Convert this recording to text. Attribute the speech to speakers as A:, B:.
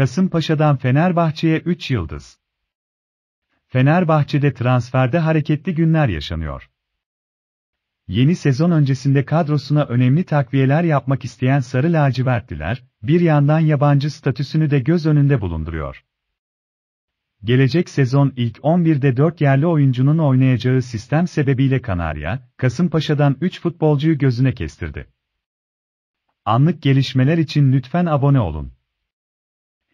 A: Kasımpaşa'dan Fenerbahçe'ye 3 yıldız. Fenerbahçe'de transferde hareketli günler yaşanıyor. Yeni sezon öncesinde kadrosuna önemli takviyeler yapmak isteyen Sarı Lacivertliler, bir yandan yabancı statüsünü de göz önünde bulunduruyor. Gelecek sezon ilk 11'de 4 yerli oyuncunun oynayacağı sistem sebebiyle Kanarya, Kasımpaşa'dan 3 futbolcuyu gözüne kestirdi. Anlık gelişmeler için lütfen abone olun.